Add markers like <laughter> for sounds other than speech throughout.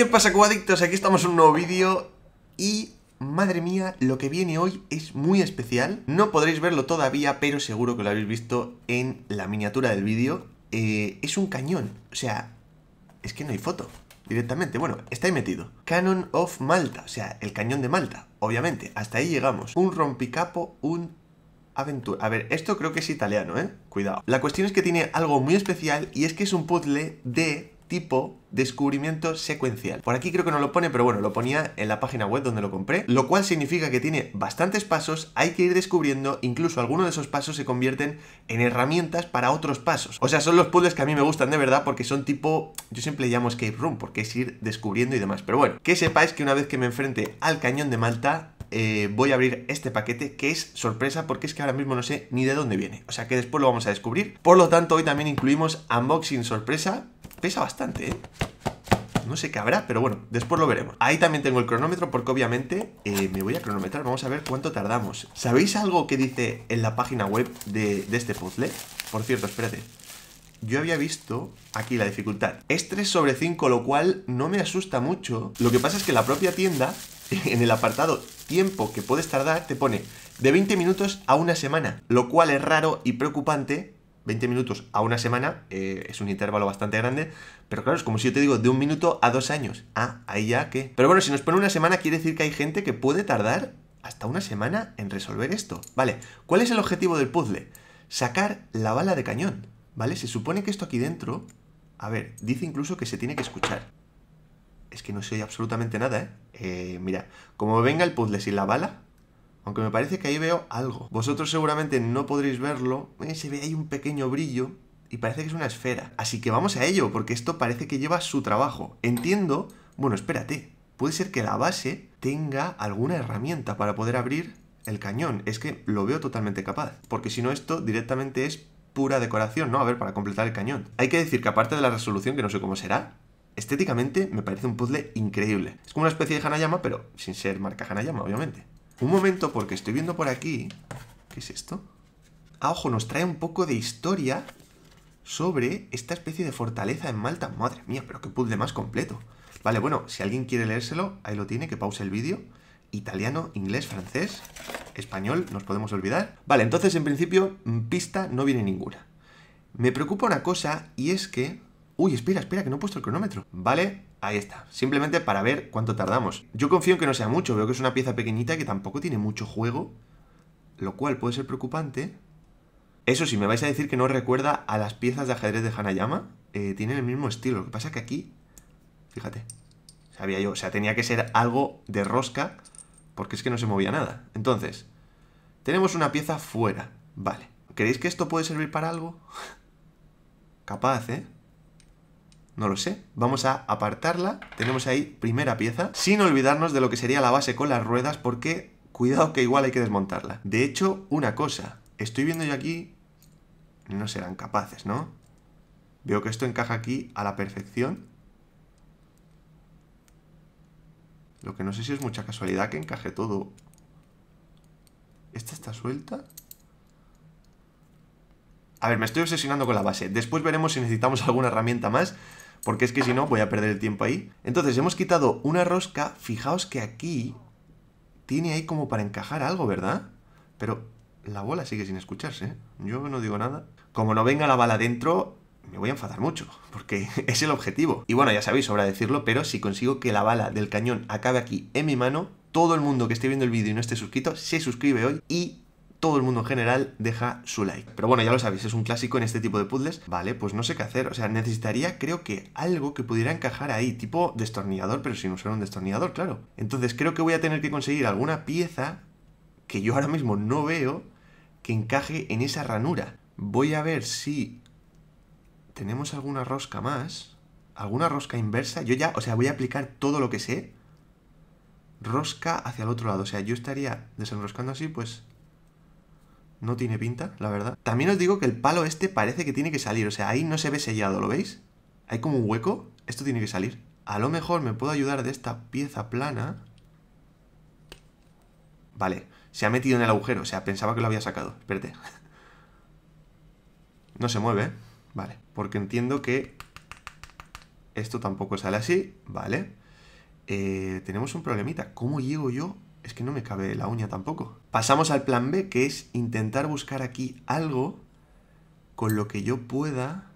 ¿Qué pasa, cubadictos? Aquí estamos en un nuevo vídeo y... Madre mía, lo que viene hoy es muy especial. No podréis verlo todavía, pero seguro que lo habéis visto en la miniatura del vídeo. Eh, es un cañón, o sea, es que no hay foto directamente. Bueno, está ahí metido. Canon of Malta, o sea, el cañón de Malta, obviamente. Hasta ahí llegamos. Un rompicapo, un aventura. A ver, esto creo que es italiano, ¿eh? Cuidado. La cuestión es que tiene algo muy especial y es que es un puzzle de tipo descubrimiento secuencial. Por aquí creo que no lo pone, pero bueno, lo ponía en la página web donde lo compré, lo cual significa que tiene bastantes pasos, hay que ir descubriendo, incluso algunos de esos pasos se convierten en herramientas para otros pasos. O sea, son los puzzles que a mí me gustan de verdad porque son tipo, yo siempre le llamo escape room porque es ir descubriendo y demás. Pero bueno, que sepáis que una vez que me enfrente al cañón de Malta, eh, voy a abrir este paquete que es sorpresa porque es que ahora mismo no sé ni de dónde viene. O sea que después lo vamos a descubrir. Por lo tanto, hoy también incluimos unboxing sorpresa Pesa bastante, ¿eh? No sé qué habrá, pero bueno, después lo veremos. Ahí también tengo el cronómetro porque obviamente eh, me voy a cronometrar. Vamos a ver cuánto tardamos. ¿Sabéis algo que dice en la página web de, de este puzzle? Por cierto, espérate. Yo había visto aquí la dificultad. Es 3 sobre 5, lo cual no me asusta mucho. Lo que pasa es que la propia tienda, <laughs> en el apartado tiempo que puedes tardar, te pone de 20 minutos a una semana, lo cual es raro y preocupante 20 minutos a una semana eh, es un intervalo bastante grande, pero claro, es como si yo te digo de un minuto a dos años. Ah, ahí ya que. Pero bueno, si nos pone una semana, quiere decir que hay gente que puede tardar hasta una semana en resolver esto. Vale, ¿cuál es el objetivo del puzzle? Sacar la bala de cañón, ¿vale? Se supone que esto aquí dentro, a ver, dice incluso que se tiene que escuchar. Es que no se oye absolutamente nada, eh, eh mira, como venga el puzzle sin la bala, aunque me parece que ahí veo algo. Vosotros seguramente no podréis verlo. Eh, se ve ahí un pequeño brillo y parece que es una esfera. Así que vamos a ello, porque esto parece que lleva su trabajo. Entiendo... Bueno, espérate. Puede ser que la base tenga alguna herramienta para poder abrir el cañón. Es que lo veo totalmente capaz. Porque si no, esto directamente es pura decoración, ¿no? A ver, para completar el cañón. Hay que decir que aparte de la resolución, que no sé cómo será, estéticamente me parece un puzzle increíble. Es como una especie de Hanayama, pero sin ser marca Hanayama, obviamente. Un momento, porque estoy viendo por aquí... ¿Qué es esto? Ah, ojo, nos trae un poco de historia sobre esta especie de fortaleza en Malta. Madre mía, pero qué puzzle más completo. Vale, bueno, si alguien quiere leérselo, ahí lo tiene, que pause el vídeo. Italiano, inglés, francés, español, nos podemos olvidar. Vale, entonces en principio, mm, pista no viene ninguna. Me preocupa una cosa y es que Uy, espera, espera, que no he puesto el cronómetro. Vale, ahí está. Simplemente para ver cuánto tardamos. Yo confío en que no sea mucho. Veo que es una pieza pequeñita que tampoco tiene mucho juego. Lo cual puede ser preocupante. Eso sí, me vais a decir que no recuerda a las piezas de ajedrez de Hanayama. Eh, tienen el mismo estilo. Lo que pasa es que aquí... Fíjate. Sabía yo. O sea, tenía que ser algo de rosca. Porque es que no se movía nada. Entonces, tenemos una pieza fuera. Vale. ¿Creéis que esto puede servir para algo? <laughs> Capaz, ¿eh? No lo sé. Vamos a apartarla. Tenemos ahí primera pieza. Sin olvidarnos de lo que sería la base con las ruedas porque cuidado que igual hay que desmontarla. De hecho, una cosa. Estoy viendo yo aquí... No serán capaces, ¿no? Veo que esto encaja aquí a la perfección. Lo que no sé si es mucha casualidad que encaje todo. ¿Esta está suelta? A ver, me estoy obsesionando con la base. Después veremos si necesitamos alguna herramienta más porque es que si no voy a perder el tiempo ahí. Entonces hemos quitado una rosca, fijaos que aquí tiene ahí como para encajar algo, ¿verdad? Pero la bola sigue sin escucharse, ¿eh? yo no digo nada. Como no venga la bala dentro, me voy a enfadar mucho, <laughs> porque <laughs> es el objetivo. Y bueno, ya sabéis, sobra decirlo, pero si consigo que la bala del cañón acabe aquí en mi mano, todo el mundo que esté viendo el vídeo y no esté suscrito, se suscribe hoy y todo el mundo en general deja su like. Pero bueno, ya lo sabéis, es un clásico en este tipo de puzzles. Vale, pues no sé qué hacer. O sea, necesitaría, creo que, algo que pudiera encajar ahí, tipo destornillador, pero sin usar un destornillador, claro. Entonces creo que voy a tener que conseguir alguna pieza que yo ahora mismo no veo que encaje en esa ranura. Voy a ver si tenemos alguna rosca más. ¿Alguna rosca inversa? Yo ya, o sea, voy a aplicar todo lo que sé. Rosca hacia el otro lado. O sea, yo estaría desenroscando así, pues no tiene pinta, la verdad. También os digo que el palo este parece que tiene que salir. O sea, ahí no se ve sellado, ¿lo veis? Hay como un hueco. Esto tiene que salir. A lo mejor me puedo ayudar de esta pieza plana. Vale. Se ha metido en el agujero. O sea, pensaba que lo había sacado. Espérate. No se mueve, ¿eh? Vale. Porque entiendo que esto tampoco sale así. Vale. Eh, tenemos un problemita. ¿Cómo llego yo es que no me cabe la uña tampoco. Pasamos al plan B, que es intentar buscar aquí algo con lo que yo pueda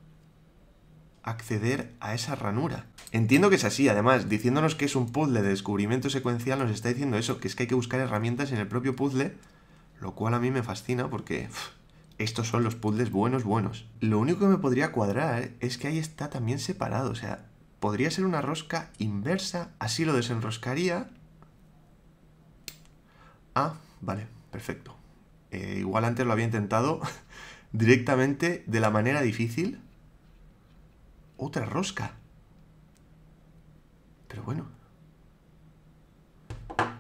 acceder a esa ranura. Entiendo que es así, además, diciéndonos que es un puzzle de descubrimiento secuencial, nos está diciendo eso, que es que hay que buscar herramientas en el propio puzzle, lo cual a mí me fascina porque estos son los puzzles buenos, buenos. Lo único que me podría cuadrar es que ahí está también separado, o sea, podría ser una rosca inversa, así lo desenroscaría Ah, vale, perfecto. Eh, igual antes lo había intentado <laughs> directamente de la manera difícil. Otra rosca. Pero bueno.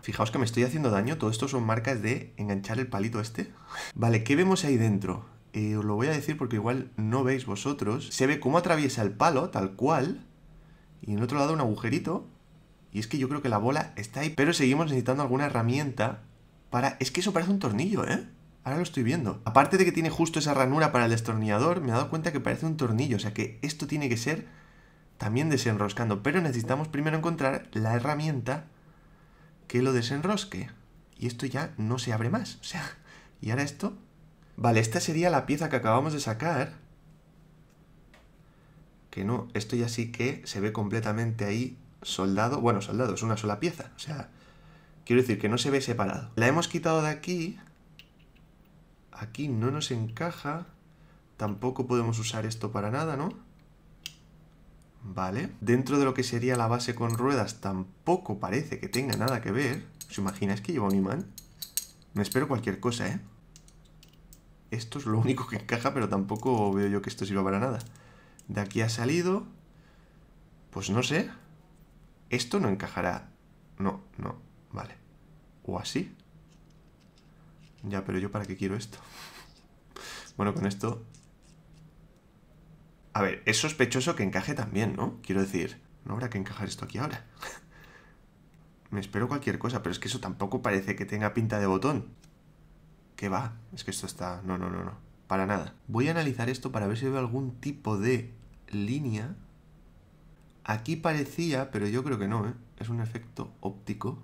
Fijaos que me estoy haciendo daño. Todo esto son marcas de enganchar el palito este. <laughs> Vale, ¿qué vemos ahí dentro? Eh, os lo voy a decir porque igual no veis vosotros. Se ve cómo atraviesa el palo, tal cual. Y en otro lado un agujerito. Y es que yo creo que la bola está ahí. Pero seguimos necesitando alguna herramienta es que eso parece un tornillo, ¿eh? Ahora lo estoy viendo. Aparte de que tiene justo esa ranura para el destornillador, me he dado cuenta que parece un tornillo. O sea que esto tiene que ser también desenroscando. Pero necesitamos primero encontrar la herramienta que lo desenrosque. Y esto ya no se abre más. O sea, y ahora esto... Vale, esta sería la pieza que acabamos de sacar. Que no, esto ya sí que se ve completamente ahí soldado. Bueno, soldado, es una sola pieza. O sea, Quiero decir que no se ve separado. La hemos quitado de aquí. Aquí no nos encaja. Tampoco podemos usar esto para nada, ¿no? Vale. Dentro de lo que sería la base con ruedas tampoco parece que tenga nada que ver. ¿Os imagináis que lleva un imán? Me espero cualquier cosa, ¿eh? Esto es lo único que encaja, pero tampoco veo yo que esto sirva para nada. De aquí ha salido... Pues no sé. Esto no encajará. No, no, Vale. O así. Ya, pero yo para qué quiero esto. <laughs> bueno, con esto... A ver, es sospechoso que encaje también, ¿no? Quiero decir, no habrá que encajar esto aquí ahora. <laughs> Me espero cualquier cosa, pero es que eso tampoco parece que tenga pinta de botón. ¿Qué va? Es que esto está... No, no, no, no. Para nada. Voy a analizar esto para ver si veo algún tipo de línea. Aquí parecía, pero yo creo que no, ¿eh? Es un efecto óptico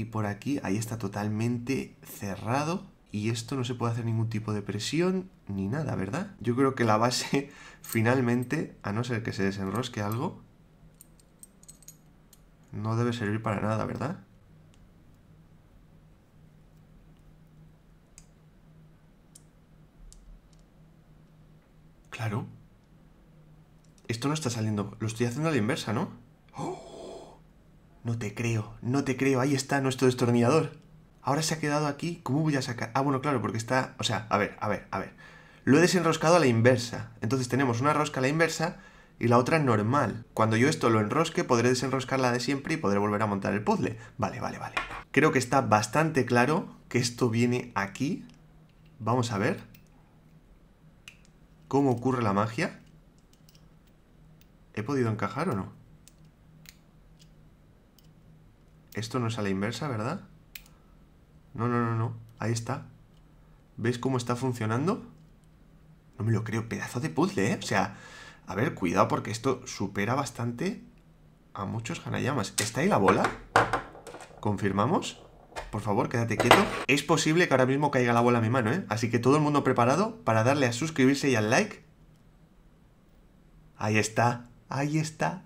y por aquí, ahí está totalmente cerrado y esto no se puede hacer ningún tipo de presión ni nada, ¿verdad? Yo creo que la base <laughs> finalmente, a no ser que se desenrosque algo, no debe servir para nada, ¿verdad? Claro. Esto no está saliendo. Lo estoy haciendo a la inversa, ¿no? ¡Oh! No te creo, no te creo, ahí está nuestro destornillador. Ahora se ha quedado aquí, ¿cómo voy a sacar? Ah, bueno, claro, porque está... O sea, a ver, a ver, a ver. Lo he desenroscado a la inversa. Entonces tenemos una rosca a la inversa y la otra normal. Cuando yo esto lo enrosque, podré desenroscar la de siempre y podré volver a montar el puzzle. Vale, vale, vale. Creo que está bastante claro que esto viene aquí. Vamos a ver cómo ocurre la magia. ¿He podido encajar o no? Esto no es a la inversa, ¿verdad? No, no, no, no. Ahí está. ¿Veis cómo está funcionando? No me lo creo. Pedazo de puzzle, ¿eh? O sea, a ver, cuidado porque esto supera bastante a muchos Hanayamas. ¿Está ahí la bola? ¿Confirmamos? Por favor, quédate quieto. Es posible que ahora mismo caiga la bola a mi mano, ¿eh? Así que todo el mundo preparado para darle a suscribirse y al like. Ahí está, ahí está,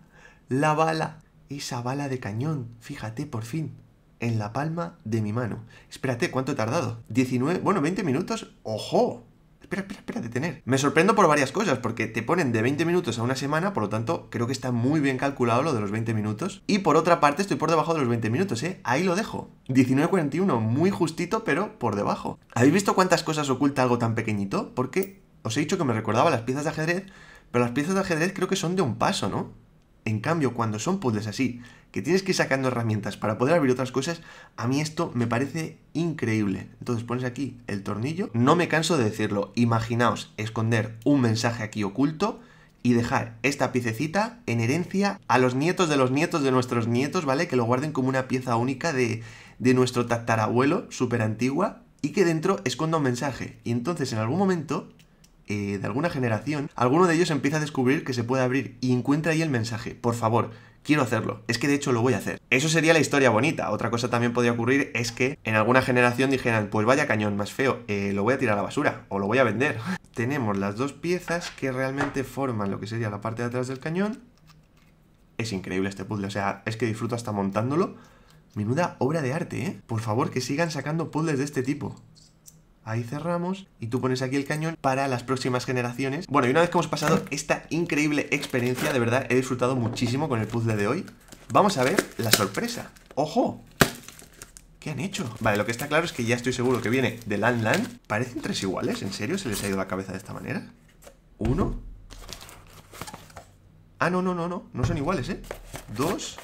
la bala esa bala de cañón, fíjate, por fin, en la palma de mi mano. Espérate, ¿cuánto he tardado? 19, bueno, 20 minutos, ojo. Espera, espera, espera, detener. Me sorprendo por varias cosas, porque te ponen de 20 minutos a una semana, por lo tanto, creo que está muy bien calculado lo de los 20 minutos. Y por otra parte, estoy por debajo de los 20 minutos, ¿eh? Ahí lo dejo. 19.41, muy justito, pero por debajo. ¿Habéis visto cuántas cosas oculta algo tan pequeñito? Porque os he dicho que me recordaba las piezas de ajedrez, pero las piezas de ajedrez creo que son de un paso, ¿no? En cambio, cuando son puzzles así, que tienes que ir sacando herramientas para poder abrir otras cosas, a mí esto me parece increíble. Entonces pones aquí el tornillo, no me canso de decirlo, imaginaos esconder un mensaje aquí oculto y dejar esta piececita en herencia a los nietos de los nietos de nuestros nietos, ¿vale? Que lo guarden como una pieza única de, de nuestro tatarabuelo, súper antigua, y que dentro esconda un mensaje. Y entonces en algún momento eh, de alguna generación, alguno de ellos empieza a descubrir que se puede abrir y encuentra ahí el mensaje, por favor, quiero hacerlo. Es que de hecho lo voy a hacer. Eso sería la historia bonita. Otra cosa también podría ocurrir es que en alguna generación dijeran, pues vaya cañón, más feo, eh, lo voy a tirar a la basura o lo voy a vender. <laughs> Tenemos las dos piezas que realmente forman lo que sería la parte de atrás del cañón. Es increíble este puzzle, o sea, es que disfruto hasta montándolo. Menuda obra de arte, ¿eh? Por favor, que sigan sacando puzzles de este tipo. Ahí cerramos y tú pones aquí el cañón para las próximas generaciones. Bueno, y una vez que hemos pasado esta increíble experiencia, de verdad he disfrutado muchísimo con el puzzle de hoy. Vamos a ver la sorpresa. ¡Ojo! ¿Qué han hecho? Vale, lo que está claro es que ya estoy seguro que viene de Lan Lan. Parecen tres iguales, ¿en serio? ¿Se les ha ido la cabeza de esta manera? Uno. Ah, no, no, no, no. No son iguales, ¿eh? Dos.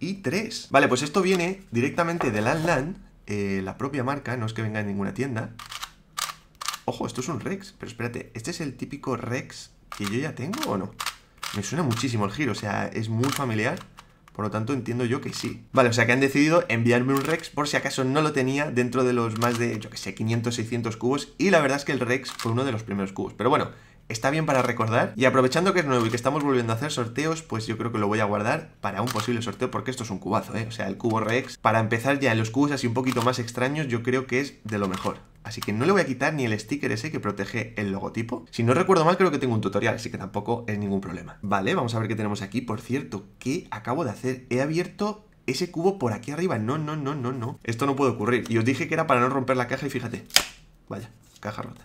Y tres. Vale, pues esto viene directamente de Lan Lan eh, la propia marca, no es que venga en ninguna tienda. Ojo, esto es un Rex, pero espérate, ¿este es el típico Rex que yo ya tengo o no? Me suena muchísimo el giro, o sea, es muy familiar, por lo tanto entiendo yo que sí. Vale, o sea que han decidido enviarme un Rex por si acaso no lo tenía dentro de los más de, yo que sé, 500, 600 cubos, y la verdad es que el Rex fue uno de los primeros cubos. Pero bueno, está bien para recordar. Y aprovechando que es nuevo y que estamos volviendo a hacer sorteos, pues yo creo que lo voy a guardar para un posible sorteo, porque esto es un cubazo, ¿eh? O sea, el cubo Rex, para empezar ya en los cubos así un poquito más extraños, yo creo que es de lo mejor. Así que no le voy a quitar ni el sticker ese que protege el logotipo. Si no recuerdo mal, creo que tengo un tutorial, así que tampoco es ningún problema. Vale, vamos a ver qué tenemos aquí. Por cierto, ¿qué acabo de hacer? He abierto ese cubo por aquí arriba. No, no, no, no, no. Esto no puede ocurrir. Y os dije que era para no romper la caja y fíjate. Vaya, caja rota.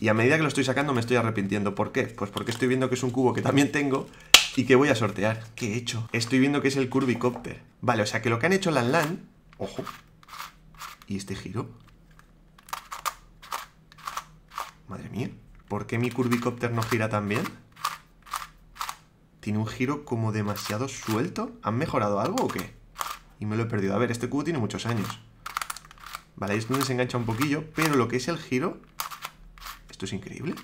Y a medida que lo estoy sacando me estoy arrepintiendo. ¿Por qué? Pues porque estoy viendo que es un cubo que también tengo y que voy a sortear. ¿Qué he hecho? Estoy viendo que es el Curvicopter. Vale, o sea que lo que han hecho Lan Lan... Ojo. ¿Y este giro? Madre mía. ¿Por qué mi Curvicopter no gira tan bien? Tiene un giro como demasiado suelto. ¿Han mejorado algo o qué? Y me lo he perdido. A ver, este cubo tiene muchos años. Vale, ahí es donde se engancha un poquillo, pero lo que es el giro esto es increíble.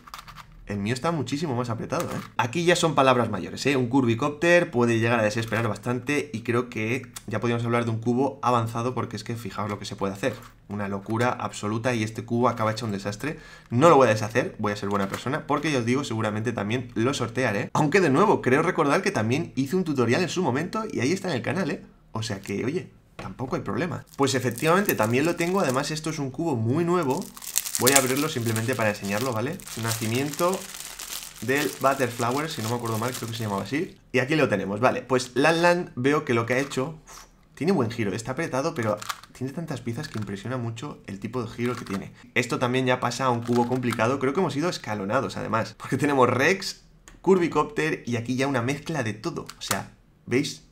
El mío está muchísimo más apretado, ¿eh? Aquí ya son palabras mayores, ¿eh? Un curvicóptero puede llegar a desesperar bastante y creo que ya podríamos hablar de un cubo avanzado porque es que fijaos lo que se puede hacer. Una locura absoluta y este cubo acaba hecho un desastre. No lo voy a deshacer, voy a ser buena persona porque ya os digo, seguramente también lo sortearé. Aunque de nuevo, creo recordar que también hice un tutorial en su momento y ahí está en el canal, ¿eh? O sea que, oye, tampoco hay problema. Pues efectivamente, también lo tengo, además esto es un cubo muy nuevo Voy a abrirlo simplemente para enseñarlo, ¿vale? Nacimiento del Butterflower, si no me acuerdo mal, creo que se llamaba así. Y aquí lo tenemos, vale. Pues LanLan veo que lo que ha hecho... tiene buen giro, está apretado, pero tiene tantas piezas que impresiona mucho el tipo de giro que tiene. Esto también ya pasa a un cubo complicado, creo que hemos ido escalonados además, porque tenemos Rex, Curvicopter y aquí ya una mezcla de todo. O sea, ¿veis?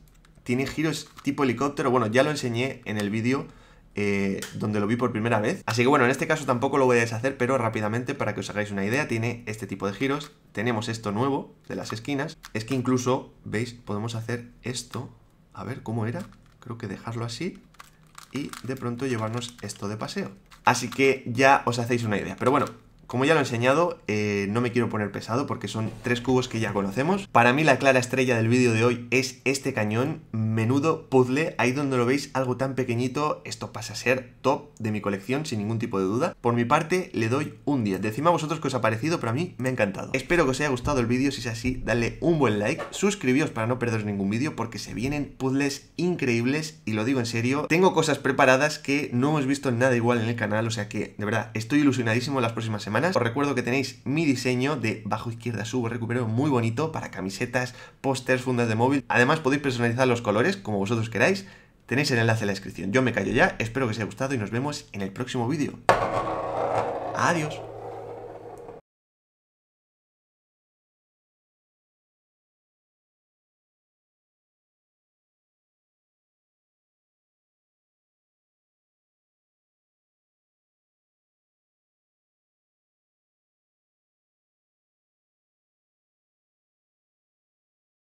Tiene giros tipo helicóptero, bueno, ya lo enseñé en el vídeo eh, donde lo vi por primera vez. Así que bueno, en este caso tampoco lo voy a deshacer, pero rápidamente para que os hagáis una idea, tiene este tipo de giros. Tenemos esto nuevo de las esquinas. Es que incluso, veis, podemos hacer esto. A ver, ¿cómo era? Creo que dejarlo así y de pronto llevarnos esto de paseo. Así que ya os hacéis una idea. Pero bueno, como ya lo he enseñado, eh, no me quiero poner pesado porque son tres cubos que ya conocemos. Para mí la clara estrella del vídeo de hoy es este cañón, menudo puzzle, ahí donde lo veis algo tan pequeñito, esto pasa a ser top de mi colección sin ningún tipo de duda. Por mi parte le doy un 10, decime a vosotros qué os ha parecido, pero a mí me ha encantado. Espero que os haya gustado el vídeo, si es así dale un buen like, suscribíos para no perderos ningún vídeo porque se vienen puzzles increíbles y lo digo en serio, tengo cosas preparadas que no hemos visto nada igual en el canal, o sea que de verdad estoy ilusionadísimo las próximas semanas os recuerdo que tenéis mi diseño de bajo izquierda subo recupero muy bonito para camisetas, pósters, fundas de móvil. Además podéis personalizar los colores como vosotros queráis. Tenéis el enlace en la descripción. Yo me callo ya, espero que os haya gustado y nos vemos en el próximo vídeo. Adiós.